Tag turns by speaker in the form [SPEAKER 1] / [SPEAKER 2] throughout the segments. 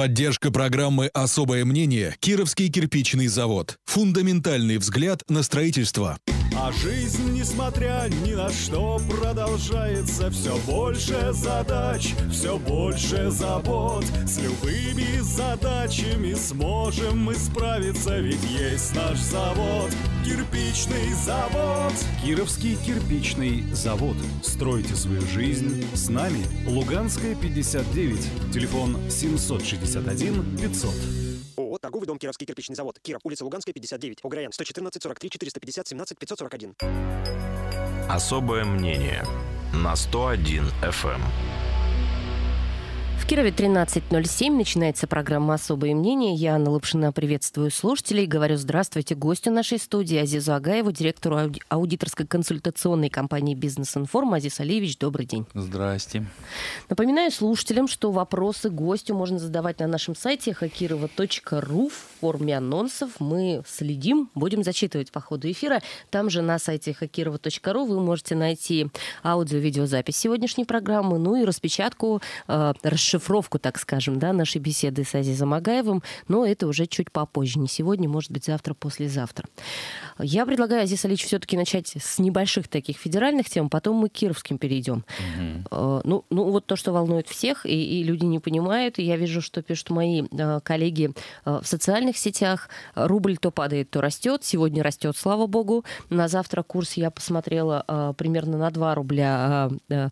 [SPEAKER 1] Поддержка программы «Особое мнение» – Кировский кирпичный завод. Фундаментальный взгляд на строительство.
[SPEAKER 2] А жизнь, несмотря ни на что, продолжается Все больше задач, все больше забот С любыми задачами сможем мы справиться Ведь есть наш завод,
[SPEAKER 1] кирпичный завод Кировский кирпичный завод Стройте свою жизнь с нами Луганская 59, телефон 761 500 Торговый дом Кировский кирпичный завод. Киров, улица Луганская, 59. ОГРН 114
[SPEAKER 2] 43 450 17 541.
[SPEAKER 1] Особое мнение на 101 FM.
[SPEAKER 2] Кирове 13.07 начинается программа «Особое мнение». Я, Анна Лапшина, приветствую слушателей. Говорю здравствуйте гостю нашей студии Азизу Агаеву, директору ауди- аудиторской консультационной компании «Бизнес-информ». Азиз Алиевич, добрый день.
[SPEAKER 1] Здрасте.
[SPEAKER 2] Напоминаю слушателям, что вопросы гостю можно задавать на нашем сайте hakirova.ru форме анонсов. Мы следим, будем зачитывать по ходу эфира. Там же на сайте хакирова.ру вы можете найти аудио-видеозапись сегодняшней программы, ну и распечатку, э, расшифровку, так скажем, да, нашей беседы с Азизом Агаевым. Но это уже чуть попозже. Не сегодня, может быть, завтра, послезавтра. Я предлагаю, Азиз Алич, все-таки начать с небольших таких федеральных тем, потом мы к кировским перейдем. Угу. Э, ну, ну, вот то, что волнует всех, и, и люди не понимают, и я вижу, что пишут мои э, коллеги э, в социальных социальных сетях. Рубль то падает, то растет. Сегодня растет, слава богу. На завтра курс я посмотрела а, примерно на 2 рубля а, э,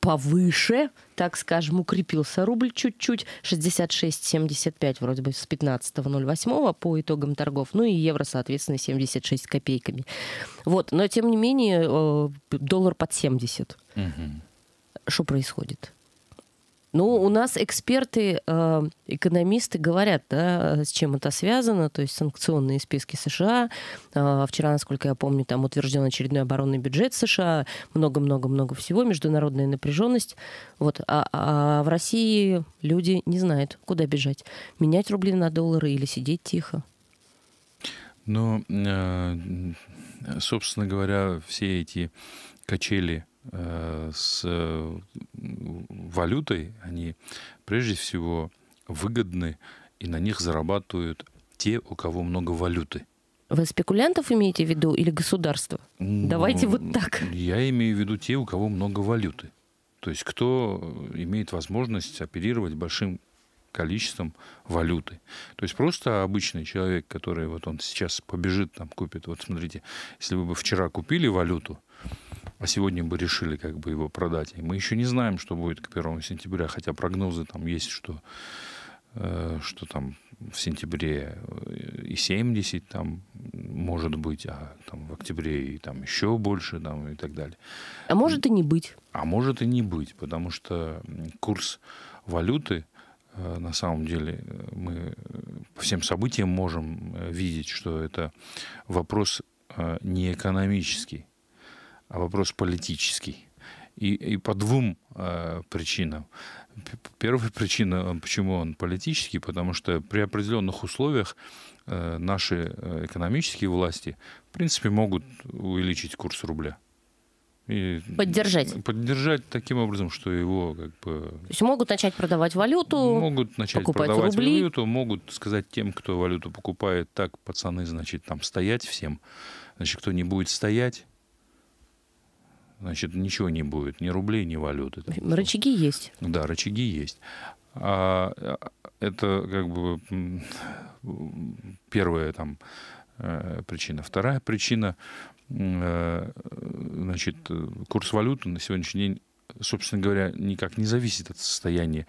[SPEAKER 2] повыше, так скажем, укрепился рубль чуть-чуть, 66,75 вроде бы с 15.08 по итогам торгов, ну и евро, соответственно, 76 копейками. Вот, но тем не менее э, доллар под 70. Что происходит? Ну, у нас эксперты, э, экономисты говорят, да, с чем это связано, то есть санкционные списки США. Э, вчера, насколько я помню, там утвержден очередной оборонный бюджет США, много-много-много всего, международная напряженность. Вот. А, а в России люди не знают, куда бежать. Менять рубли на доллары или сидеть тихо.
[SPEAKER 1] Ну, э, собственно говоря, все эти качели Э, с валютой, они прежде всего выгодны, и на них зарабатывают те, у кого много валюты.
[SPEAKER 2] Вы спекулянтов имеете в виду или государство? Ну, Давайте вот так.
[SPEAKER 1] Я имею в виду те, у кого много валюты. То есть кто э, имеет возможность оперировать большим количеством валюты. То есть просто обычный человек, который вот он сейчас побежит, там купит. Вот смотрите, если вы бы вчера купили валюту, а сегодня бы решили как бы его продать. И мы еще не знаем, что будет к 1 сентября, хотя прогнозы там есть, что, э, что там в сентябре э, и 70 там может быть, а там в октябре и там еще больше там и так далее. А может и не быть. А может и не быть, потому что курс валюты э, на самом деле э, мы по всем событиям можем э, видеть, что это вопрос э, не экономический а вопрос политический. И, и по двум э, причинам. Первая причина, э, почему он политический, потому что при определенных условиях э, наши э, экономические власти, в принципе, могут увеличить курс рубля. И поддержать. Поддержать таким образом, что его как бы... То есть
[SPEAKER 2] могут начать продавать валюту, могут
[SPEAKER 1] начать покупать продавать рубли. валюту, могут сказать тем, кто валюту покупает, так, пацаны, значит, там стоять всем. Значит, кто не будет стоять, значит, ничего не будет, ни рублей, ни валюты. Рычаги есть. Да, рычаги есть. А, а это как бы первая там э, причина. Вторая причина, э, значит, курс валюты на сегодняшний день, собственно говоря, никак не зависит от состояния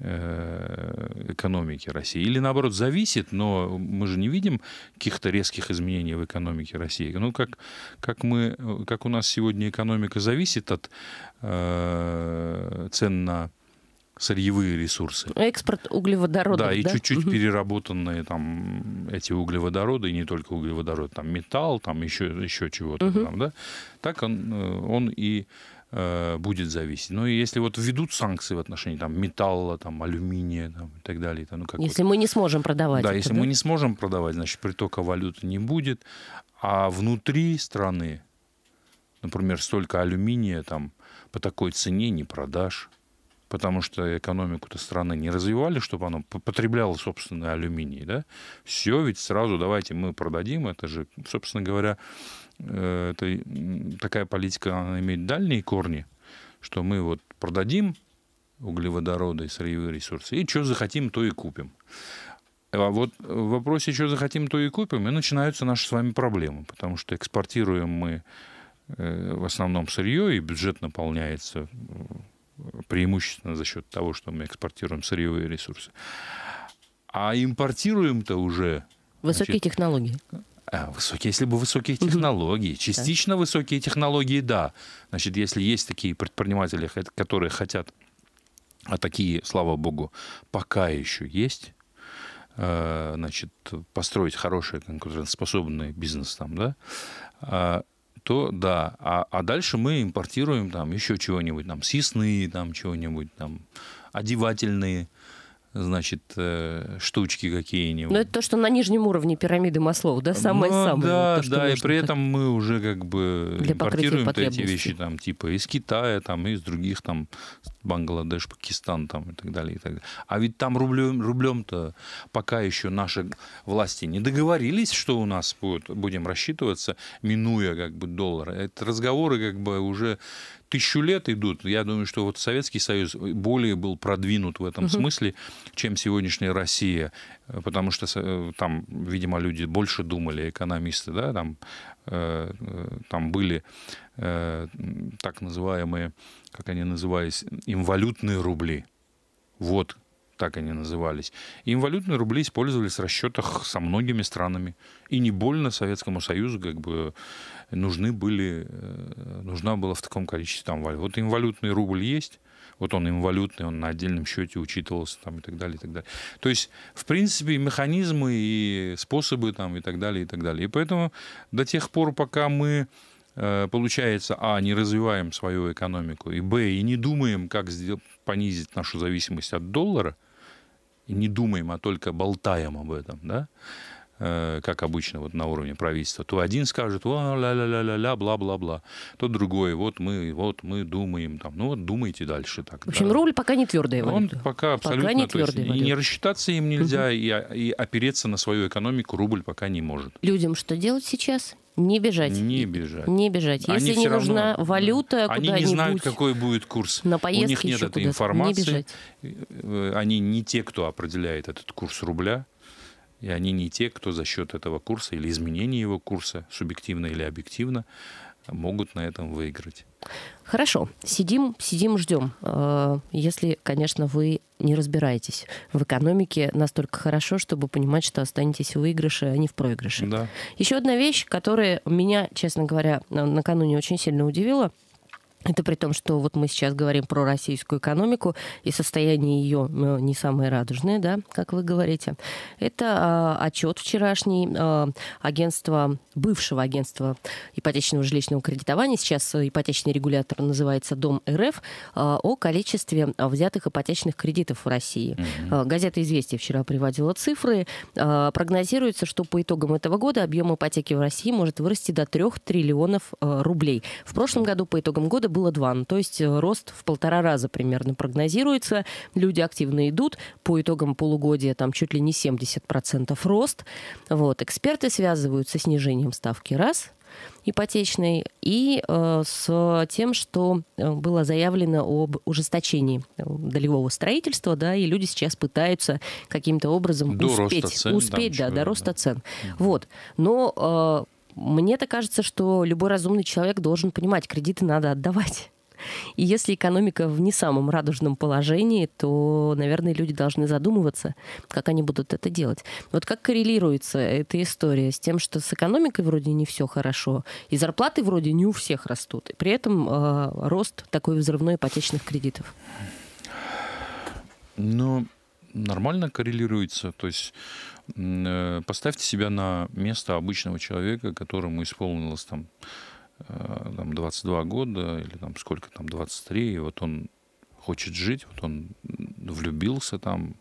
[SPEAKER 1] Э, экономики России? Или наоборот зависит, но мы же не видим каких-то резких изменений в экономике России. Ну как, как, мы, как у нас сегодня экономика зависит от э, цен на сырьевые ресурсы.
[SPEAKER 2] Экспорт углеводородов, да? и чуть-чуть
[SPEAKER 1] угу. переработанные там эти углеводороды, и не только углеводороды, там металл, там еще, еще чего-то угу. там, да? Так он, э, он и Э, будет зависеть. Но ну, и если вот введут санкции в отношении там металла, там алюминия там, и так далее, то ну как если
[SPEAKER 2] вот... мы не сможем продавать, да, это, если да? мы не
[SPEAKER 1] сможем продавать, значит притока валюты не будет, а внутри страны, например, столько алюминия там по такой цене не продашь, потому что экономику-то страны не развивали, чтобы она потребляла собственный алюминий, да? Все ведь сразу давайте мы продадим, это же, собственно говоря, Э, это, такая политика она имеет дальние корни, что мы вот продадим углеводороды сырьевые ресурсы, и что захотим, то и купим. А вот в вопросе, что захотим, то и купим, и начинаются наши с вами проблемы, потому что экспортируем мы э, в основном сырье, и бюджет наполняется э, преимущественно за счет того, что мы экспортируем сырьевые ресурсы. А импортируем-то уже... Высокие значит, технологии. А, высокие, если бы высокие технологии, частично высокие технологии, да. Значит, если есть такие предприниматели, которые хотят, а такие, слава богу, пока еще есть, э, значит, построить хороший конкурентоспособный бизнес там, да, э, то да. А, а дальше мы импортируем там еще чего-нибудь, там, съестные, там, чего-нибудь, там, одевательные, значит, э, штучки какие-нибудь. Но
[SPEAKER 2] ну, это то, что на нижнем уровне пирамиды Маслоу, да, самое-самое? Ну, да,
[SPEAKER 1] то, да, и при так... этом мы уже как бы Для импортируем эти вещи там типа из Китая, там, из других там, Бангладеш, Пакистан там и так далее. И так далее. А ведь там рублем, рублем-то пока еще наши власти не договорились, что у нас будет, будем рассчитываться, минуя как бы доллар. Это разговоры как бы уже тысячу лет идут. Я думаю, что вот Советский Союз более был продвинут в этом угу. смысле, чем сегодняшняя Россия, потому что э, там, видимо, люди больше думали, экономисты, да, там, э, э, там были э, так называемые, как они назывались, инвалютные рубли. Вот так они назывались. И валютные рубли использовались в расчетах со многими странами. И не больно Советскому Союзу как бы нужны были, э, нужна была в таком количестве там валют. Вот им валютный рубль есть, вот он им валютный, он на отдельном счете учитывался там и так далее, и так далее. То есть, в принципе, механизмы и способы там и так далее, и так далее. И поэтому до тех пор, пока мы э, получается, а, не развиваем свою экономику, и, б, и не думаем, как понизить нашу зависимость от доллара, и не думаем, а только болтаем об этом, да, Э, как обычно вот на уровне правительства, то один скажет ла-ла-ла-ла-ла, бла-бла-бла, то другой, вот мы, вот мы думаем, там, ну вот думайте дальше. Так, в
[SPEAKER 2] общем, да. рубль пока не твердая валюта.
[SPEAKER 1] Он пока абсолютно, пока не твердый есть, и не рассчитаться им нельзя, угу. и, а, и опереться на свою экономику рубль пока не может.
[SPEAKER 2] Людям что делать сейчас? Не бежать. Не
[SPEAKER 1] бежать. Не бежать. Они Если не нужна равно,
[SPEAKER 2] валюта, они куда-нибудь. Они не знают,
[SPEAKER 1] какой будет курс. На поездки У них нет этой информации. Не бежать. Э, э, они не те, кто определяет этот курс рубля и они не те, кто за счет этого курса или изменения его курса, субъективно или объективно, могут на этом выиграть.
[SPEAKER 2] Хорошо, сидим, сидим, ждем. Э, если, конечно, вы не разбираетесь в экономике настолько хорошо, чтобы понимать, что останетесь в выигрыше, а не в проигрыше. Да. Еще одна вещь, которая меня, честно говоря, накануне очень сильно удивила – это при том, что вот мы сейчас говорим про российскую экономику, и состояние ее э, не самое радужное, да, как вы говорите. Это э, а, отчет вчерашний э, агентства, бывшего агентства ипотечного жилищного кредитования, сейчас э, ипотечный регулятор называется Дом РФ, э, о количестве э, взятых ипотечных кредитов в России. Mm-hmm. Э, газета «Известия» вчера приводила цифры. Э, прогнозируется, что по итогам этого года объем ипотеки в России может вырасти до 3 триллионов э, рублей. В прошлом году по итогам года было 2. Ну, то есть э, рост в полтора раза примерно прогнозируется. Люди активно идут. По итогам полугодия там чуть ли не 70% рост. Вот. Эксперты связывают со снижением ставки раз ипотечной и э, с тем, что э, было заявлено об ужесточении э, долевого строительства, да, и люди сейчас пытаются каким-то образом до успеть, роста цен, успеть, да, до роста да. цен. Вот, но мне-то кажется, что любой разумный человек должен понимать, кредиты надо отдавать. И если экономика в не самом радужном положении, то, наверное, люди должны задумываться, как они будут это делать. Вот как коррелируется эта история с тем, что с экономикой вроде не все хорошо, и зарплаты вроде не у всех растут, и при этом э, рост такой взрывной ипотечных кредитов.
[SPEAKER 1] Ну, Но нормально коррелируется. То есть э, поставьте себя на место обычного человека, которому исполнилось там, э, там 22 года или там сколько там 23, и вот он хочет жить, вот он влюбился там,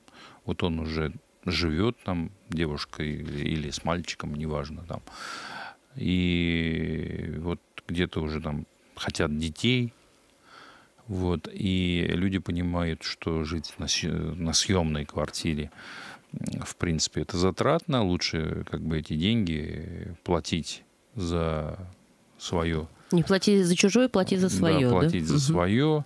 [SPEAKER 1] вот он уже живет там девушкой или, или с мальчиком, неважно там. И вот где-то уже там хотят детей, вот, и люди понимают, что жить на, на съемной квартире, в принципе, это затратно. Лучше как бы эти деньги платить за свое.
[SPEAKER 2] Не платить за чужое, платить за свое. Да, платить да? за угу.
[SPEAKER 1] свое.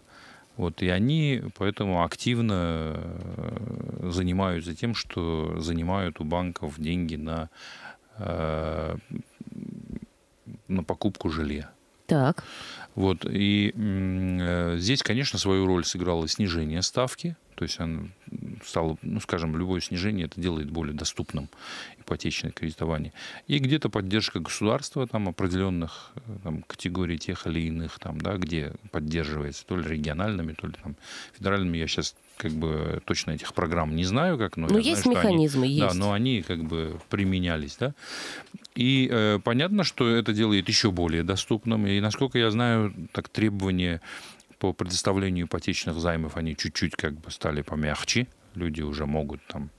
[SPEAKER 1] Вот, и они поэтому активно э, занимаются тем, что занимают у банков деньги на, э, на покупку жилья. Так. Вот. И э, здесь, конечно, свою роль сыграло снижение ставки. То есть он стал, ну, скажем, любое снижение это делает более доступным ипотечное кредитование, и где-то поддержка государства там, определенных э, там, категорий тех или иных, там, да, где поддерживается, то ли региональными, то ли там, федеральными. Я сейчас как бы точно этих программ не знаю, как, но, но ну, есть знаю, механизмы, они, есть. Да, но они как бы применялись, да. И э, понятно, что это делает еще более доступным. И насколько я знаю, так требования по предоставлению ипотечных займов они чуть-чуть как бы стали помягче. Люди уже могут там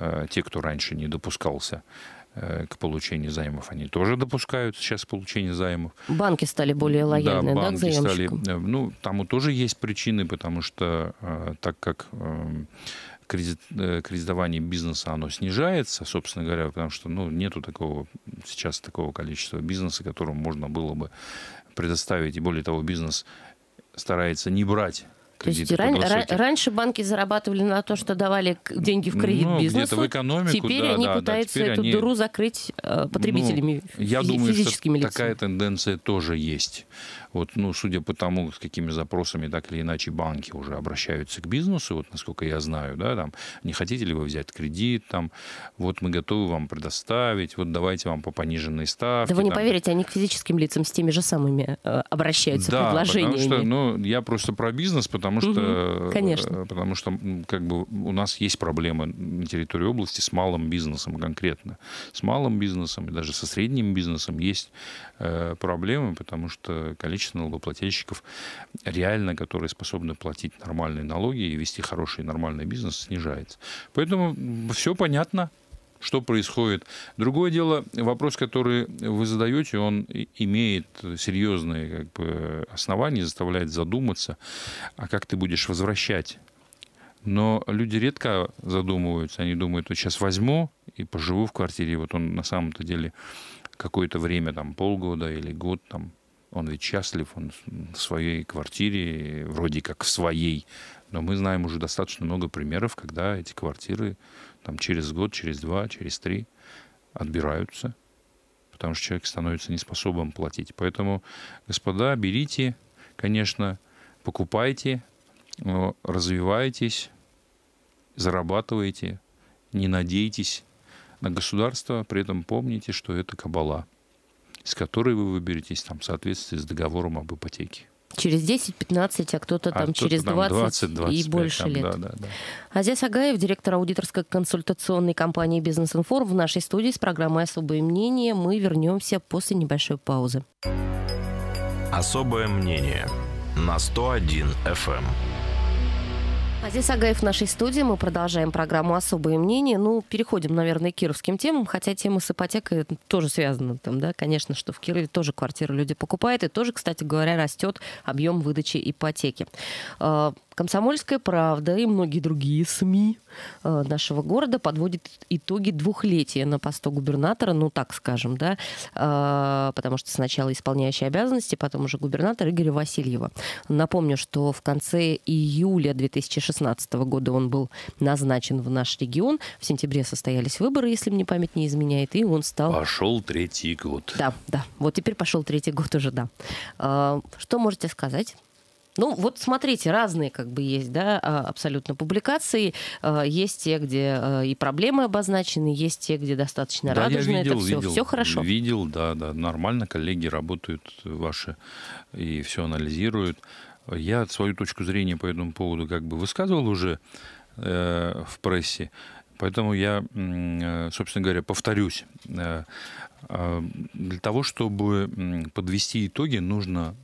[SPEAKER 1] Э, те, кто раньше не допускался э, к получению займов, они тоже допускают сейчас получение займов.
[SPEAKER 2] Банки стали более лояльны, да, банки да, к заемщикам?
[SPEAKER 1] стали, э, ну, тому тоже есть причины, потому что так как кредит, кредитование бизнеса, оно снижается, собственно говоря, потому что, ну, нету такого, сейчас такого количества бизнеса, которому можно было бы предоставить, и более того, бизнес старается не брать то есть ран, раньше
[SPEAKER 2] банки зарабатывали на то, что давали деньги в ну, кредит ну, бизнесу. в экономику, теперь да, они да, пытаются теперь эту они... дыру закрыть э, потребителями, ну, я думаю, физическими
[SPEAKER 1] что лицами. такая тенденция тоже есть. Вот, ну, судя по тому, с какими запросами так или иначе банки уже обращаются к бизнесу, вот насколько я знаю, да, там, не хотите ли вы взять кредит, там, вот мы готовы вам предоставить, вот давайте вам по пониженной ставке. Да вы не там.
[SPEAKER 2] поверите, они к физическим лицам с теми же самыми э, обращаются да, предложениями. потому что,
[SPEAKER 1] ну, я просто про бизнес, потому что... Угу, конечно. Э, потому что, как бы, у нас есть проблемы на территории области с малым бизнесом конкретно. С малым бизнесом и даже со средним бизнесом есть Э, проблемы, потому что количество налогоплательщиков реально, которые способны платить нормальные налоги и вести хороший нормальный бизнес, снижается. Поэтому все понятно, что происходит. Другое дело, вопрос, который вы задаете, он имеет серьезные как бы, основания, заставляет задуматься, а как ты будешь возвращать но люди редко задумываются, они думают, вот сейчас возьму и поживу в квартире. Вот он на самом-то деле какое-то время, там, полгода или год, там, он ведь счастлив, он в своей квартире, вроде как в своей. Но мы знаем уже достаточно много примеров, когда эти квартиры там, через год, через два, через три отбираются, потому что человек становится неспособным платить. Поэтому, господа, берите, конечно, покупайте, развивайтесь, зарабатывайте, не надейтесь на государство. При этом помните, что это кабала, с которой вы выберетесь там, в соответствии с договором об ипотеке.
[SPEAKER 2] Через 10-15, а кто-то а там а кто через 20, 20 25, и больше там, лет. Да, да, да. Азиз Агаев, директор аудиторской консультационной компании «Бизнес-информ» в нашей студии с программой «Особое мнение». Мы вернемся после небольшой паузы.
[SPEAKER 1] «Особое мнение» на 101 FM.
[SPEAKER 2] Азиз Агаев в нашей студии. Мы продолжаем программу «Особые мнения». Ну, переходим, наверное, к кировским темам, хотя тема с ипотекой тоже связана там, да, конечно, что в Кирове тоже квартиры люди покупают, и тоже, кстати говоря, растет объем выдачи ипотеки. А, Комсомольская правда и многие другие СМИ э, нашего города подводят итоги двухлетия на посту губернатора, ну так скажем, да, э, потому что сначала исполняющий обязанности, потом уже губернатор Игоря Васильева. Напомню, что в конце июля 2016 года он был назначен в наш регион. В сентябре состоялись выборы, если мне память не изменяет, и он стал...
[SPEAKER 1] Пошел третий год. Да,
[SPEAKER 2] да. Вот теперь пошел третий год уже, да. Э, что можете сказать? Ну, вот смотрите, разные как бы есть, да, а, абсолютно публикации. А, есть те, где а, и проблемы обозначены, есть те, где достаточно да, радужно видел, это все. Видел, все хорошо.
[SPEAKER 1] Видел, да, да. Нормально коллеги работают ваши и все анализируют. Я свою точку зрения по этому поводу как бы высказывал уже э, в прессе. Поэтому я, э, собственно говоря, повторюсь. Э, э, для того, чтобы подвести итоги, нужно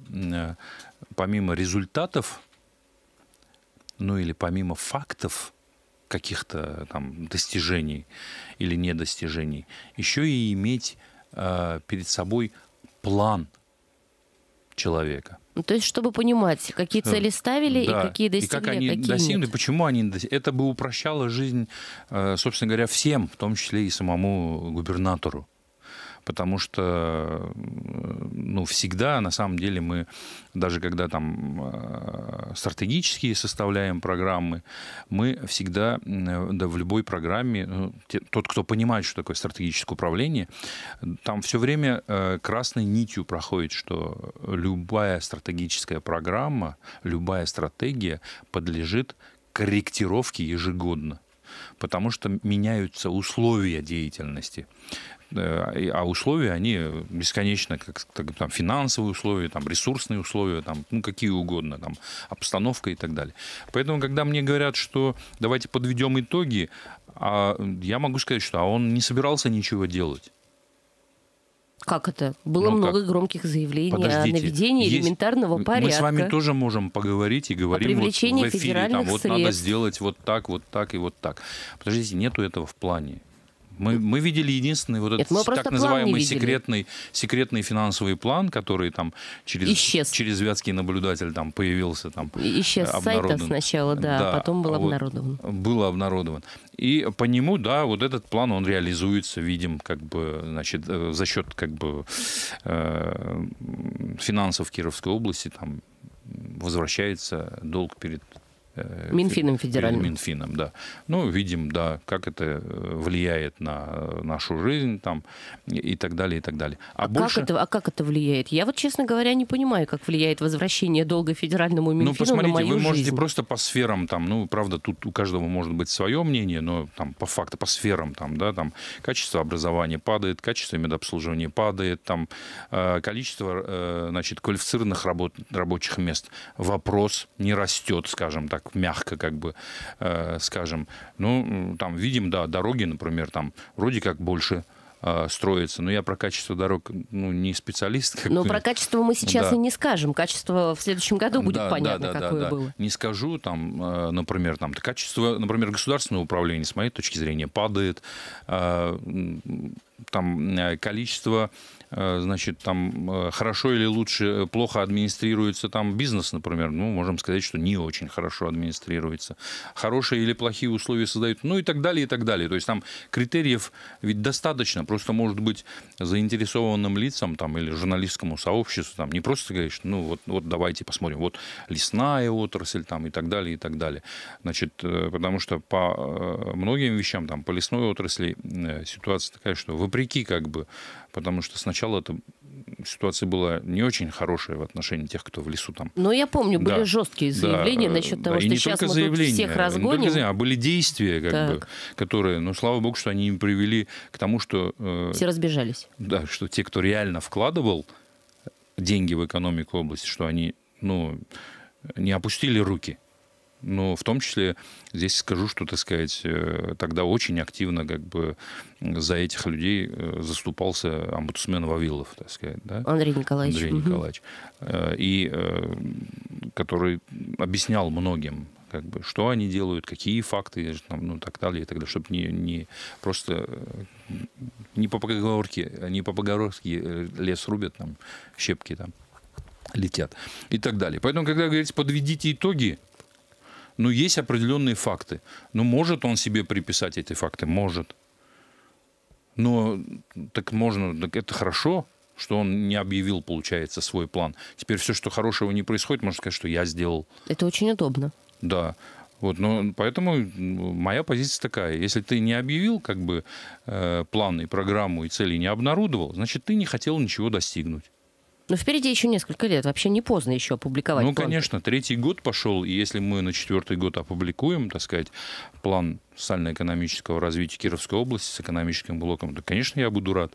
[SPEAKER 1] помимо результатов, ну или помимо фактов каких-то там достижений или недостижений, еще и иметь э, перед собой план человека.
[SPEAKER 2] Ну, то есть, чтобы понимать, какие э, цели ставили да. и какие достигли, и как они какие достигли,
[SPEAKER 1] нет. почему они достигли. Это бы упрощало жизнь, э, собственно говоря, всем, в том числе и самому губернатору потому что ну, всегда, на самом деле, мы даже когда там э, стратегические составляем программы, мы всегда да, в любой программе, ну, те, тот, кто понимает, что такое стратегическое управление, там все время э, красной нитью проходит, что любая стратегическая программа, любая стратегия подлежит корректировке ежегодно потому что меняются условия деятельности э, а условия, они бесконечно, как там, финансовые условия, там, ресурсные условия, там, ну, какие угодно, там, обстановка и так далее. Поэтому, когда мне говорят, что давайте подведем итоги, а я могу сказать, что а он не собирался ничего делать.
[SPEAKER 2] Как это? Было ну, много как? громких заявлений Подождите, о наведении есть... элементарного порядка. Мы с вами
[SPEAKER 1] тоже можем поговорить и говорим о вот в эфире, там, вот средств. надо сделать вот так, вот так и вот так. Подождите, нету этого в плане. Мы, мы видели единственный вот этот Нет, так называемый секретный, секретный финансовый план, который там через, Исчез. через вятский наблюдатель там появился. Там, Исчез с сайта сначала, да, да а потом был а вот, обнародован. Был обнародован. И по нему, да, вот этот план, он реализуется, видим, как бы, значит, э, за счет как бы э, финансов Кировской области там возвращается долг перед Э, Минфином э, федеральным. Минфином, да. Ну, видим, да, как это э, влияет на нашу жизнь там и так далее, и так далее. А, а, больше... как, это, а
[SPEAKER 2] как это влияет? Я вот, честно говоря, не понимаю, как влияет возвращение долга федеральному ну, Минфину Ну, посмотрите, на мою вы можете жизнь. просто
[SPEAKER 1] по сферам там, ну, правда, тут у каждого может быть свое мнение, но там по факту, по сферам там, да, там качество образования падает, качество медобслуживания падает, там количество, значит, квалифицированных работ, рабочих мест, вопрос не растет, скажем так, так мягко как бы э, скажем. Ну, там видим, да, дороги, например, там вроде как больше э, строится. Но я про качество дорог ну, не специалист. Как Но бы. про
[SPEAKER 2] качество мы сейчас да. и не скажем. Качество в следующем году будет да, понятно, да, да, какое да, да. было.
[SPEAKER 1] Не скажу, там, э, например, там, качество, например, государственного управления, с моей точки зрения, падает. Э, там э, количество Э, значит, там э, хорошо или лучше, э, плохо администрируется там бизнес, например, ну, можем сказать, что не очень хорошо администрируется. Хорошие или плохие условия создают, ну и так далее, и так далее. То есть там критериев ведь достаточно, просто может быть заинтересованным лицам там или журналистскому сообществу там не просто говоришь, ну вот, вот давайте посмотрим, вот лесная отрасль там и так далее, и так далее. Значит, потому что по многим вещам там по лесной отрасли ситуация такая, что вопреки как бы потому что сначала это ситуация была не очень хорошая в отношении тех, кто в лесу там. Но ну, я
[SPEAKER 2] помню, были да, жесткие заявления э, да, насчет того, да, что не сейчас мы заявления, тут всех разгоним. Не только заявления, а
[SPEAKER 1] были действия, как так. бы, которые, ну, слава богу, что они привели к тому, что... Э, Все разбежались. Да, что те, кто реально вкладывал деньги в экономику области, что они, ну, не опустили руки. Но в том числе здесь скажу, что, так сказать, э, тогда очень активно как бы за этих людей э, заступался омбудсмен Вавилов, так сказать.
[SPEAKER 2] Да? Андрей Николаевич. Андрей Николаевич.
[SPEAKER 1] Угу. И который объяснял многим, как бы, что они делают, какие факты, ну, так далее, и так далее, чтобы не, не просто не по поговорке, не по поговорке лес рубят, там, щепки там летят и так далее. Поэтому, когда говорить подведите итоги, но ну, есть определенные факты. Но ну, может он себе приписать эти факты? Может. Но так можно, так это хорошо, что он не объявил, получается, свой план. Теперь все, что хорошего не происходит, можно сказать, что я сделал.
[SPEAKER 2] Это очень удобно.
[SPEAKER 1] Да. Вот, но поэтому ну, моя позиция такая. Если ты не объявил как бы, э, план и программу и цели не обнародовал, значит, ты не хотел ничего достигнуть.
[SPEAKER 2] Но впереди еще несколько лет, вообще не поздно еще опубликовать. Ну, план.
[SPEAKER 1] конечно, третий год пошел, и если мы на четвертый год опубликуем, так сказать, план социально-экономического развития Кировской области с экономическим блоком, то, конечно, я буду рад.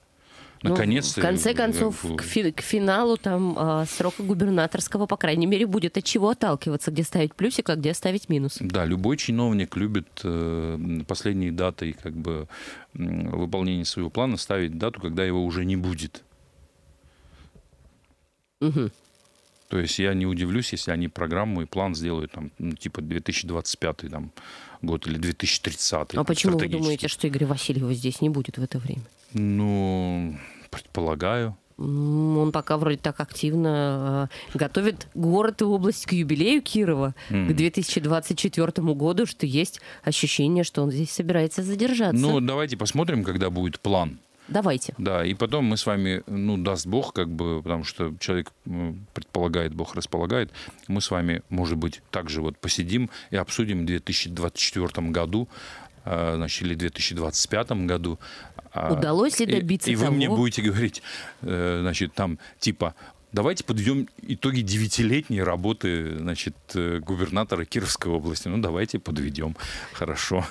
[SPEAKER 1] Наконец. то Ну, в конце концов, к, фи-
[SPEAKER 2] к финалу там э, срока губернаторского, по крайней мере, будет от чего отталкиваться, где ставить плюсик, а где ставить минус.
[SPEAKER 1] Да, любой чиновник любит э, последней датой как бы выполнения своего плана ставить дату, когда его уже не будет. Угу. То есть я не удивлюсь, если они программу и план сделают там, ну, типа 2025 там, год или 2030. А там, почему вы думаете, что
[SPEAKER 2] Игоря Васильева здесь не будет в это время?
[SPEAKER 1] Ну, предполагаю.
[SPEAKER 2] Он пока вроде так активно а, готовит город и область к юбилею Кирова, mm. к 2024 году, что есть ощущение, что он здесь собирается задержаться. Ну,
[SPEAKER 1] давайте посмотрим, когда будет план Давайте. Да, и потом мы с вами, ну, даст Бог, как бы, потому что человек предполагает, Бог располагает, мы с вами, может быть, также вот посидим и обсудим в 2024 году, а, значит, или в 2025 году. А, Удалось ли добиться и того? И вы мне будете говорить, э, значит, там, типа, Давайте подведем итоги девятилетней работы значит, э, губернатора Кировской области. Ну, давайте подведем. Хорошо.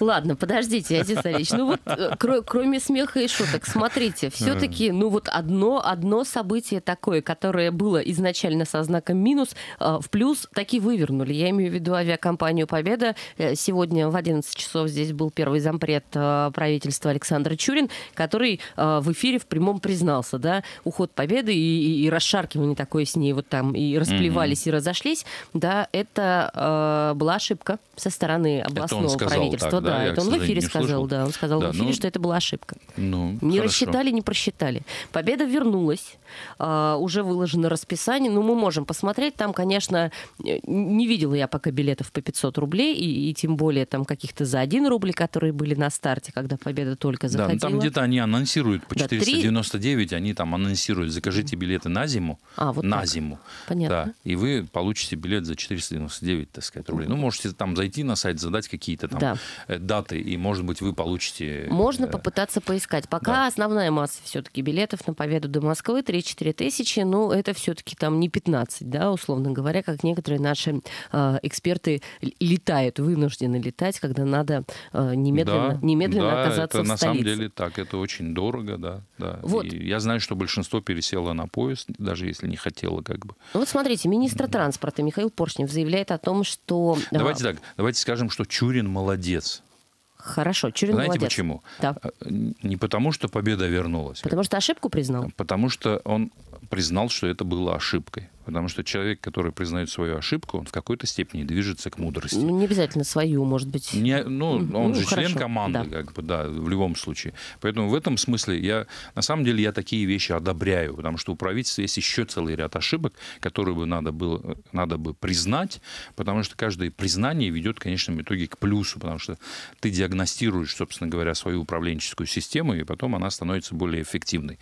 [SPEAKER 2] Ладно, подождите, Азиз Алексеевич. Ну вот, э, кр кроме смеха и шуток, смотрите, все-таки, ну вот одно, одно событие такое, которое было изначально со знаком минус, э, в плюс таки вывернули. Я имею в виду авиакомпанию «Победа». Э, сегодня в 11 часов здесь был первый зампред правительства Александр Чурин, который в эфире в прямом признался, да, уход «Победы» и, и, и расшаркивание такое с ней вот там, и расплевались, mm -hmm. и разошлись, да, это была ошибка со стороны областного правительства правительство, да, это он в эфире сказал, да, он сказал да, в эфире, ну, что это была ошибка. Ну, не хорошо. рассчитали, не просчитали. Победа вернулась, а, уже выложено расписание, но ну, мы можем посмотреть, там, конечно, э, не видела я пока билетов по 500 рублей, и, и тем более там каких-то за 1 рубль, которые были на старте, когда победа только ну, заходила. Да, там где-то
[SPEAKER 1] они анонсируют по 499, да, 3... они там анонсируют, закажите билеты на зиму, а, вот на так. зиму. Понятно. Да, и вы получите билет за 499, так сказать, рублей. Ну, ну можете там зайти на сайт, задать какие-то там да, да. Э, даты, и, может быть, вы получите... Можно э,
[SPEAKER 2] попытаться поискать. Пока да. основная масса все-таки билетов на победу до Москвы 3-4 тысячи, но ну, это все-таки там не 15, да, условно говоря, как некоторые наши э, эксперты летают, вынуждены летать, когда надо э, немедленно, да, немедленно да, оказаться это, в столице. на самом деле
[SPEAKER 1] так, это очень дорого, да. да. Вот. И я знаю, что большинство пересело на поезд, даже если не хотело как бы.
[SPEAKER 2] Ну, вот смотрите, министр транспорта Михаил Поршнев заявляет о том, что... Э, давайте
[SPEAKER 1] так, давайте скажем, что Чурин молодец молодец.
[SPEAKER 2] Хорошо, Чурин Знаете молодец. почему?
[SPEAKER 1] Да. Э, не потому, что победа вернулась. Потому
[SPEAKER 2] что ошибку признал?
[SPEAKER 1] Потому что он признал, что это было ошибкой. Потому что человек, который признает свою ошибку, он в какой-то степени движется к мудрости.
[SPEAKER 2] Ну, не обязательно свою, может быть. Не, ну, он ну, же хорошо, член команды, да.
[SPEAKER 1] как бы, да, в любом случае. Поэтому в этом смысле я, на самом деле, я такие вещи одобряю, потому что у правительства есть еще целый ряд ошибок, которые бы надо было, надо бы признать, потому что каждое признание ведет, в конечном итоге, к плюсу, потому что ты диагностируешь, собственно говоря, свою управленческую систему, и потом она становится более эффективной.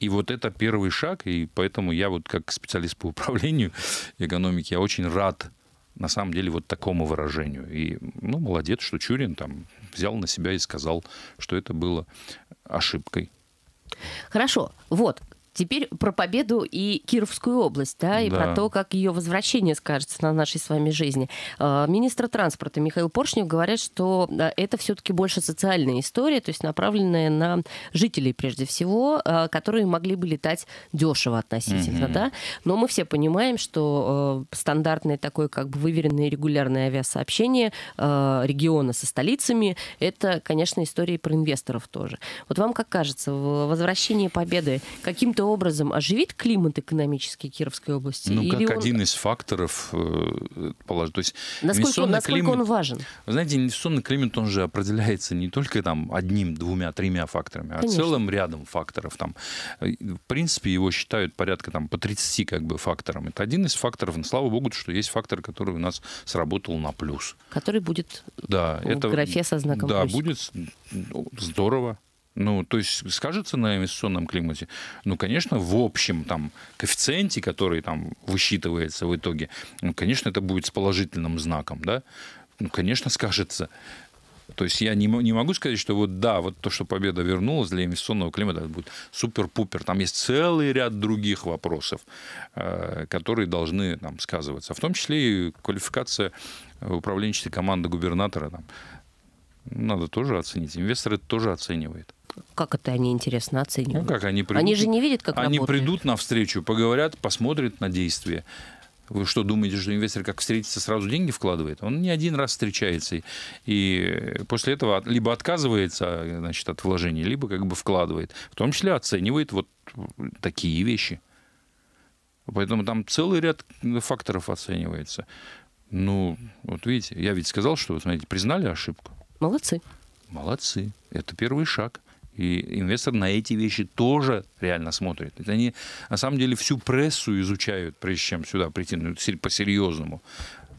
[SPEAKER 1] И вот это первый шаг, и поэтому я вот как специалист по управлению экономики, я очень рад на самом деле вот такому выражению. И, ну, молодец, что Чурин там взял на себя и сказал, что это было ошибкой. Хорошо. Вот,
[SPEAKER 2] Теперь про победу и Кировскую область, да, и да. про то, как ее возвращение скажется на нашей с вами жизни. А, министр транспорта Михаил Поршнев говорит, что э, это все-таки больше социальная история, то есть направленная на жителей прежде всего, э, которые могли бы летать дешево относительно, mm-hmm. да. Но мы все понимаем, что э, стандартное такое как бы выверенное регулярное авиасообщение региона со столицами, это, конечно, история про инвесторов тоже. Вот вам как кажется, возвращение победы каким-то образом оживит климат экономический Кировской области? Ну, как он... один
[SPEAKER 1] из факторов, э, положить. То есть насколько, он, насколько климат, он важен? Вы знаете, инвестиционный климат, он же определяется не только там одним, двумя, тремя факторами, а Конечно. а целым рядом факторов. Там, э, в принципе, его считают порядка там, по 30 как бы, факторам. Это один из факторов, но слава богу, что есть фактор, который у нас сработал на плюс.
[SPEAKER 2] Который будет
[SPEAKER 1] да, в это, графе со знаком Да, плюс. будет ну, здорово. Ну, то есть скажется на инвестиционном климате? Ну, конечно, в общем там коэффициенте, который там высчитывается в итоге, ну, конечно, это будет с положительным знаком, да? Ну, конечно, скажется. То есть я не, не могу сказать, что вот да, вот то, что победа вернулась для инвестиционного климата, это будет супер-пупер. Там есть целый ряд других вопросов, э, которые должны там сказываться. В том числе и квалификация управленческой команды губернатора. Там, надо тоже оценить. инвесторы это тоже оценивают
[SPEAKER 2] как это они, интересно, оценивают? Ну,
[SPEAKER 1] как они придут. Они же не видят, как Они работает. придут навстречу, поговорят, посмотрят на действия. Вы что, думаете, что инвестор как встретится, сразу деньги вкладывает? Он не один раз встречается. И после этого либо отказывается значит, от вложений, либо как бы вкладывает. В том числе оценивает вот такие вещи. Поэтому там целый ряд факторов оценивается. Ну, вот видите, я ведь сказал, что, вы смотрите, признали ошибку. Молодцы. Молодцы. Это первый шаг. И инвестор на эти вещи тоже реально смотрит. Это они на самом деле всю прессу изучают, прежде чем сюда прийти, ну, по-серьезному.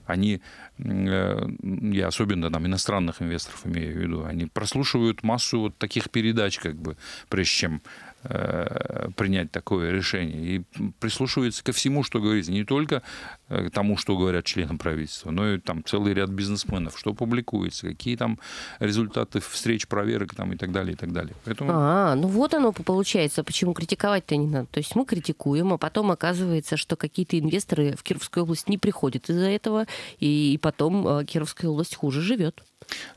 [SPEAKER 1] Они, э, я особенно там иностранных инвесторов имею в виду, они прослушивают массу вот таких передач, как бы, прежде чем Э, принять такое решение. И прислушивается ко всему, что говорится, не только э, к тому, что говорят члены правительства, но и там целый ряд бизнесменов, что публикуется, какие там результаты встреч, проверок там, и так далее, и так далее. Поэтому...
[SPEAKER 2] А, ну вот оно получается, почему критиковать-то не надо. То есть мы критикуем, а потом оказывается, что какие-то инвесторы в Кировскую область не приходят из-за этого, и потом э, Кировская область хуже живет.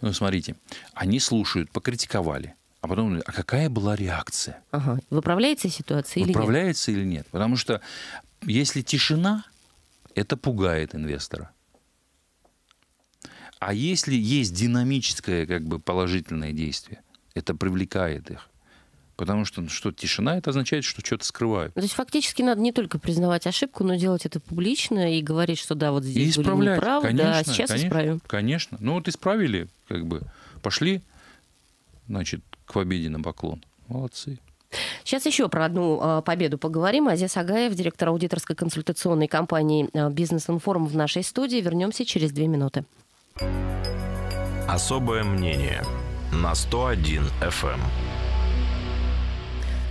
[SPEAKER 1] Ну, смотрите, они слушают, покритиковали а потом, а какая была реакция?
[SPEAKER 2] Ага. Выправляется ситуация
[SPEAKER 1] Выправляется или нет? Выправляется или нет? Потому что если тишина, это пугает инвестора. А если есть динамическое как бы положительное действие, это привлекает их. Потому что ну, что тишина, это означает, что что-то скрывают. То
[SPEAKER 2] есть фактически надо не только признавать ошибку, но делать это публично и говорить, что да, вот здесь и были неправы, конечно, да, сейчас конечно, исправим.
[SPEAKER 1] Конечно. Ну вот исправили, как бы, пошли, значит, к победе на поклон. Молодцы.
[SPEAKER 2] Сейчас еще про одну а, победу поговорим. Азия Сагаев, директор аудиторской консультационной компании а, «Бизнес-информ» в нашей студии. Вернемся через две минуты.
[SPEAKER 1] Особое мнение на 101 FM.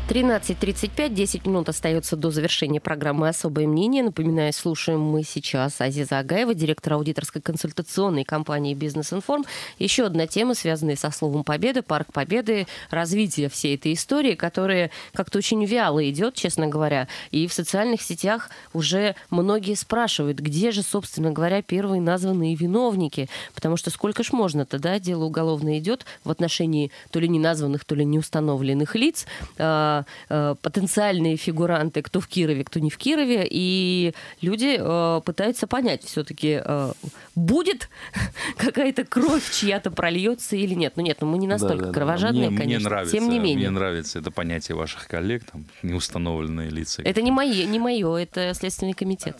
[SPEAKER 2] 13.35, 10 минут остается до завершения программы «Особое мнение». Напоминаю, слушаем мы сейчас Азиза Агаева, директора аудиторской консультационной компании «Бизнес Информ». Еще одна тема, связанная со словом «Победа», «Парк Победы», развитие всей этой истории, которая как-то очень вяло идет, честно говоря. И в социальных сетях уже многие спрашивают, где же, собственно говоря, первые названные виновники. Потому что сколько ж можно-то, да, дело уголовное идет в отношении то ли неназванных, то ли неустановленных лиц. А, Э, потенциальные фигуранты, кто в Кирове, кто не в Кирове, и люди э, пытаются понять все-таки, э, будет какая-то кровь чья-то прольется или нет. Ну нет, ну мы не настолько да, да, кровожадные, Мне, конечно. Мне нравится, Тем не менее. Мне
[SPEAKER 1] нравится это понятие ваших коллег, там, неустановленные лица. Это
[SPEAKER 2] не, мое, не мое, это Следственный комитет.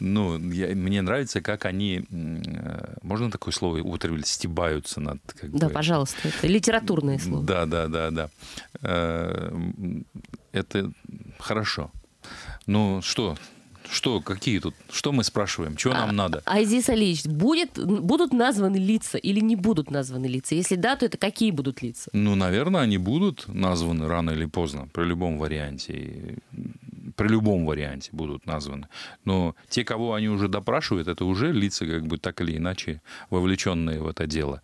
[SPEAKER 1] Ну, я, мне нравится, как они, можно такое слово употребили, стебаются над...
[SPEAKER 2] Как да, бы... пожалуйста, это литературное слово.
[SPEAKER 1] Да, да, да, да это хорошо. Ну что, что, какие тут, что мы спрашиваем, чего а, нам надо?
[SPEAKER 2] Айзис Алиевич, будет, будут названы лица или не будут названы лица? Если да, то это какие будут лица?
[SPEAKER 1] Ну, наверное, они будут названы рано или поздно, при любом варианте. При любом варианте будут названы. Но те, кого они уже допрашивают, это уже лица, как бы так или иначе, вовлеченные в это дело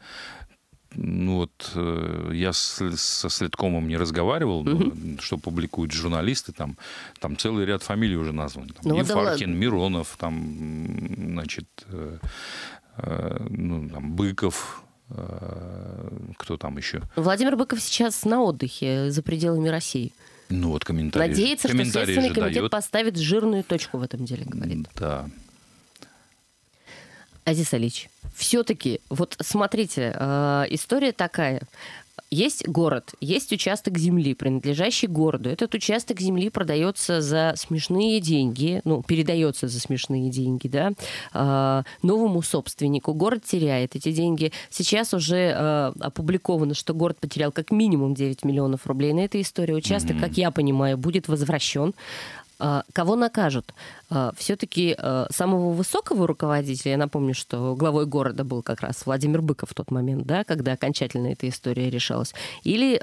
[SPEAKER 1] ну вот э, я со Следкомом не разговаривал, угу. что публикуют журналисты, там, там целый ряд фамилий уже назван. Там, ну, Ефаркин, да Миронов, там, значит, э, э, ну, там, Быков, кто там еще?
[SPEAKER 2] Владимир Быков сейчас на отдыхе за пределами России. Ну вот комментарий. Надеется, комментарий что Следственный комитет дает. поставит жирную точку в этом деле, говорит. Да. Азиз Алич, все-таки, вот смотрите, э, история такая. Есть город, есть участок земли, принадлежащий городу. Этот участок земли продается за смешные деньги, ну, передается за смешные деньги, да, э, новому собственнику. Город теряет эти деньги. Сейчас уже э, опубликовано, что город потерял как минимум 9 миллионов рублей на этой истории. Участок, mm-hmm. как я понимаю, будет возвращен. А, кого накажут? А, Все-таки а, самого высокого руководителя, я напомню, что главой города был как раз Владимир Быков в тот момент, да, когда окончательно эта история решалась, или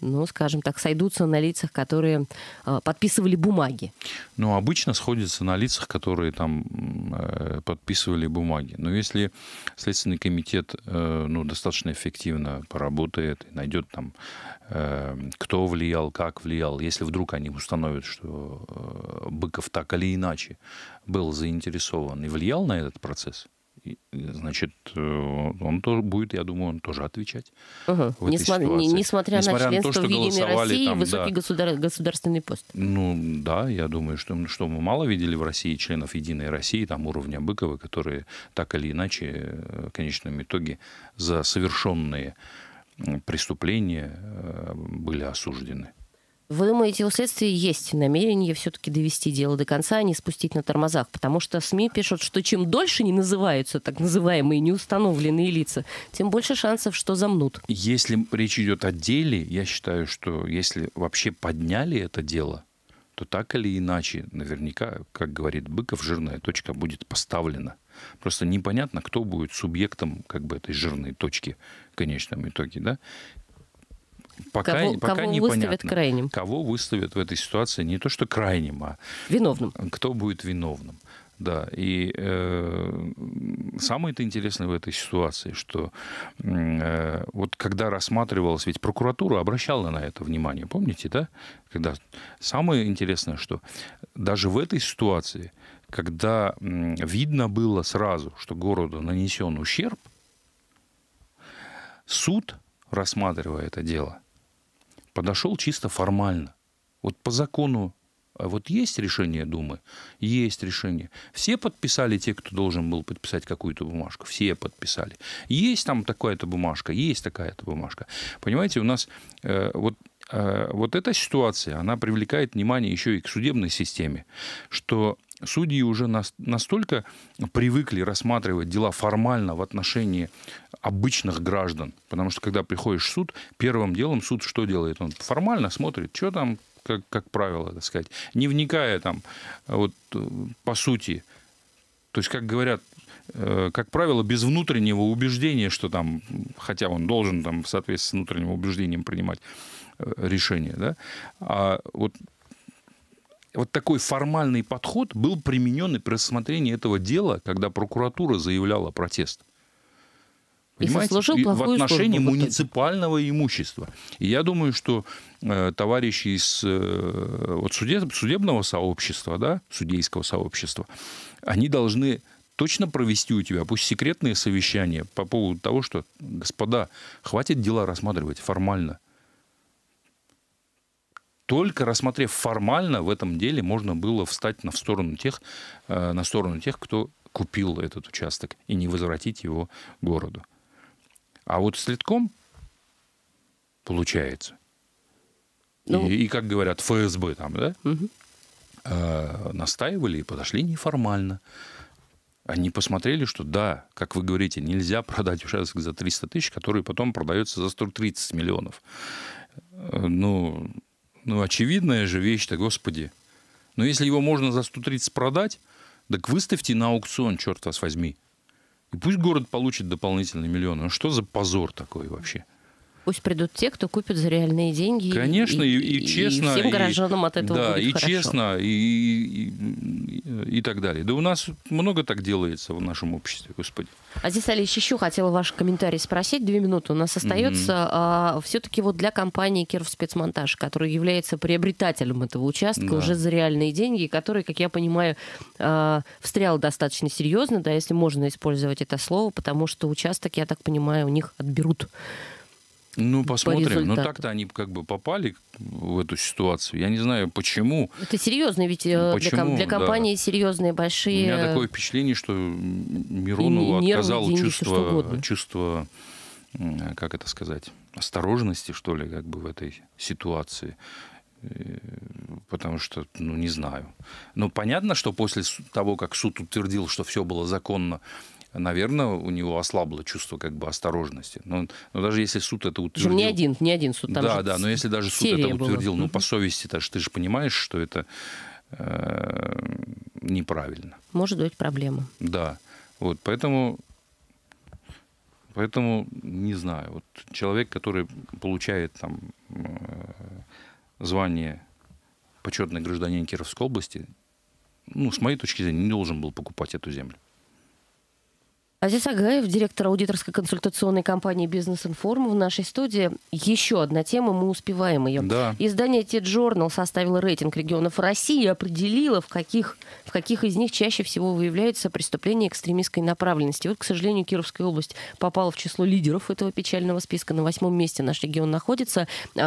[SPEAKER 2] ну, скажем так, сойдутся на лицах, которые а, подписывали бумаги?
[SPEAKER 1] Ну, обычно сходятся на лицах, которые там э, подписывали бумаги. Но если Следственный комитет э, ну, достаточно эффективно поработает, найдет там, э, кто влиял, как влиял, если вдруг они установят, что Быков так или иначе был заинтересован и влиял на этот процесс, Э, значит, э, он тоже будет, я думаю, он тоже отвечать. Угу. В Несма... этой не, несмотря, несмотря на, на то, что в Единой России там, высокий да,
[SPEAKER 2] государ... государственный пост.
[SPEAKER 1] Ну да, я думаю, что, что мы мало видели в России членов Единой России, там уровня Быкова, которые так или иначе э, в конечном итоге за совершенные преступления были осуждены
[SPEAKER 2] вы думаете, у следствия есть намерение все-таки довести дело до конца, а не спустить на тормозах? Потому что СМИ пишут, что чем дольше не называются так называемые неустановленные лица, тем больше шансов, что замнут.
[SPEAKER 1] Если речь идет о деле, я считаю, что если вообще подняли это дело, то так или иначе, наверняка, как говорит Быков, жирная точка будет поставлена. Просто непонятно, кто будет субъектом как бы этой жирной точки в конечном итоге, да? Пока, кого, пока кого выставят крайним? Кого выставят в этой ситуации не то что крайним, а виновным. Кто будет виновным? Да, и э, самое это интересное в этой ситуации, что э, вот когда рассматривалась ведь прокуратура обращала на это внимание, помните, да? Когда самое интересное, что даже в этой ситуации, когда э, видно было сразу, что городу нанесен ущерб, суд, рассматривая это дело, подошел чисто формально. Вот по закону а вот есть решение Думы? Есть решение. Все подписали, те, кто должен был подписать какую-то бумажку? Все подписали. Есть там такая-то бумажка? Есть такая-то бумажка. Понимаете, у нас э, вот, э, вот эта ситуация, она привлекает внимание еще и к судебной системе, что судьи уже настолько привыкли рассматривать дела формально в отношении обычных граждан. Потому что когда приходишь в суд, первым делом суд что делает? Он формально смотрит, что там, как, как правило, так сказать, не вникая там вот, по сути. То есть, как говорят, э, как правило, без внутреннего убеждения, что там, хотя он должен там в соответствии с внутренним убеждением принимать э, решение, да, а вот вот такой формальный подход был применен и при рассмотрении этого дела, когда прокуратура заявляла протест. Понимаете? И сослужил в отношении службу, муниципального имущества. И я думаю, что э, товарищи из э, вот судеб, судебного сообщества, да, судейского сообщества, они должны точно провести у тебя, пусть секретные совещания по поводу того, что, господа, хватит дела рассматривать формально только рассмотрев формально в этом деле можно было встать на, в сторону тех, э, на сторону тех, кто купил этот участок и не возвратить его городу. А вот с литком получается. Ну, и, и как говорят ФСБ там, да, угу. э, настаивали и подошли неформально. Они посмотрели, что да, как вы говорите, нельзя продать участок за 300 тысяч, который потом продается за 130 миллионов. Э, ну, ну, очевидная же вещь-то, господи. Но если его можно за 130 продать, так выставьте на аукцион, черт вас возьми. И пусть город получит дополнительный миллион. Ну, что за позор такой вообще?
[SPEAKER 2] пусть придут те, кто купит за реальные деньги. Конечно, и, и, и честно. И всем горожанам и, от этого да, будет и хорошо. честно,
[SPEAKER 1] и, и, и так далее. Да у нас много так делается в нашем обществе, господи.
[SPEAKER 2] А здесь, Алиевич, еще хотела ваш комментарий спросить. Две минуты у нас остается. Mm-hmm. А, все-таки вот для компании Киров спецмонтаж, который является приобретателем этого участка да. уже за реальные деньги, который, как я понимаю, а, встрял достаточно серьезно, да, если можно использовать это слово, потому что участок, я так понимаю, у них отберут.
[SPEAKER 1] Ну, посмотрим. По ну, так-то они как бы попали в эту ситуацию. Я не знаю, почему.
[SPEAKER 2] Это серьезные ведь э, почему? Для, для компании да. серьезные, большие. У меня такое
[SPEAKER 1] впечатление, что Миронову и, деньги, чувство, чувство, как это сказать, осторожности, что ли, как бы в этой ситуации э, потому что, ну, не знаю. Ну, понятно, что после того, как суд утвердил, что все было законно наверное, у него ослабло чувство как бы осторожности. Но, ну, но ну, даже если суд это утвердил... Не
[SPEAKER 2] один, не один суд. Там да, да, но если даже суд это утвердил, была. ну, по
[SPEAKER 1] совести, то ты же понимаешь, что это э, неправильно.
[SPEAKER 2] Может быть проблема.
[SPEAKER 1] Да. Вот, поэтому Поэтому, не знаю, вот человек, который получает там э, звание почетный гражданин Кировской области, ну, с моей точки зрения, не должен был покупать эту землю.
[SPEAKER 2] Азиз Агаев, директор аудиторской консультационной компании «Бизнес-информ» в нашей студии. Еще одна тема, мы успеваем ее. Да. Издание «Т-Джорнал» составило рейтинг регионов России и определило, в каких, в каких из них чаще всего выявляются преступления экстремистской направленности. Вот, к сожалению, Кировская область попала в число лидеров этого печального списка. На восьмом месте наш регион находится. 30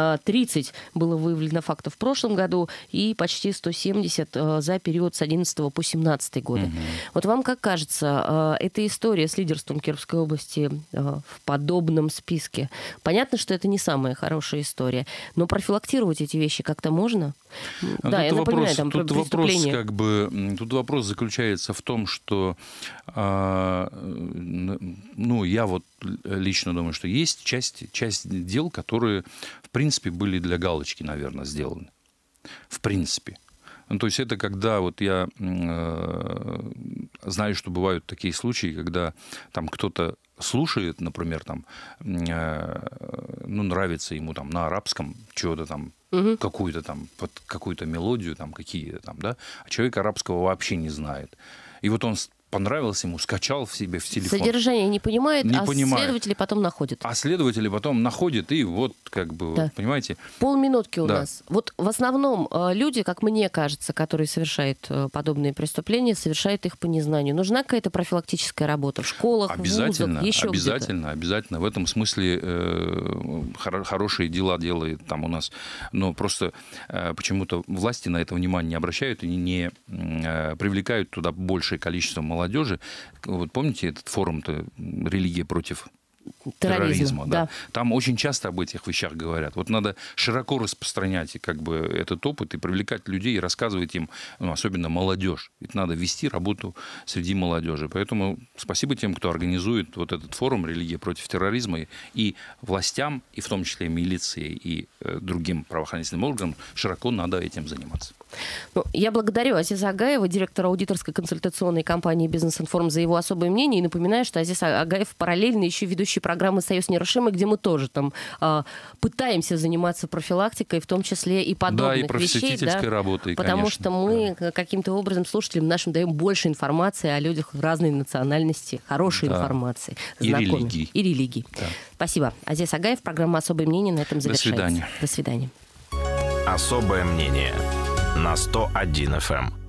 [SPEAKER 2] а, было выявлено фактов в прошлом году и почти 170 э, за период с 11 по 17 годы. Угу. Вот вам как кажется, э, эта история история с лидерством Кировской области э, в подобном списке. Понятно, что это не самая хорошая история, но профилактировать эти вещи как-то можно?
[SPEAKER 1] А да, тут я вопрос, напоминаю, там тут вопрос, как бы, тут вопрос заключается в том, что, э, ну, я вот лично думаю, что есть часть, часть дел, которые, в принципе, были для галочки, наверное, сделаны. В принципе. Ну, то есть это когда вот я э, знаю, что бывают такие случаи, когда там кто-то слушает, например, там, э, ну, нравится ему там на арабском чего-то там, угу. какую-то там, под какую-то мелодию там, какие-то там, да, а человек арабского вообще не знает. И вот он понравилось ему, скачал в себе в телефон. Содержание
[SPEAKER 2] не понимает, не а понимает. следователи потом находят.
[SPEAKER 1] А следователи потом находят, и вот как бы, да. понимаете.
[SPEAKER 2] Полминутки у да. нас. Вот в основном э, люди, как мне кажется, которые совершают э, подобные преступления, совершают их по незнанию. Нужна какая-то профилактическая работа в школах, обязательно, в вузах, еще Обязательно,
[SPEAKER 1] где-то. обязательно. В этом смысле э, хорошие дела делает там у нас. Но просто э, почему-то власти на это внимание не обращают и не э, привлекают туда большее количество молодых молодежи. Вот помните этот форум-то «Религия против терроризма. да. Да. Там очень часто об этих вещах говорят. Вот надо широко распространять как бы, этот опыт и привлекать людей, и рассказывать им, ну, особенно молодежь. Ведь надо вести работу среди молодежи. Поэтому спасибо тем, кто организует вот этот форум «Религия против терроризма» и, и властям, и в том числе милиции, и э, другим правоохранительным органам широко надо этим заниматься.
[SPEAKER 2] Ну, я благодарю Азиза Агаева, директора аудиторской консультационной компании «Бизнес-информ» за его особое мнение и напоминаю, что Азиз Агаев параллельно еще ведущий существующей программы «Союз нерушимый», где мы тоже там э, пытаемся заниматься профилактикой, в том числе и подобных вещей. Да, и просветительской да, работой, Потому конечно. что мы да. каким-то образом слушателям нашим даем больше информации о людях разной национальности, хорошей да. информации. Знакомых. И религии. И религии. Да. Спасибо. Азия Агаев. программа «Особое мнение» на этом завершается. До свидания. До
[SPEAKER 1] свидания. «Особое мнение» на 101 FM.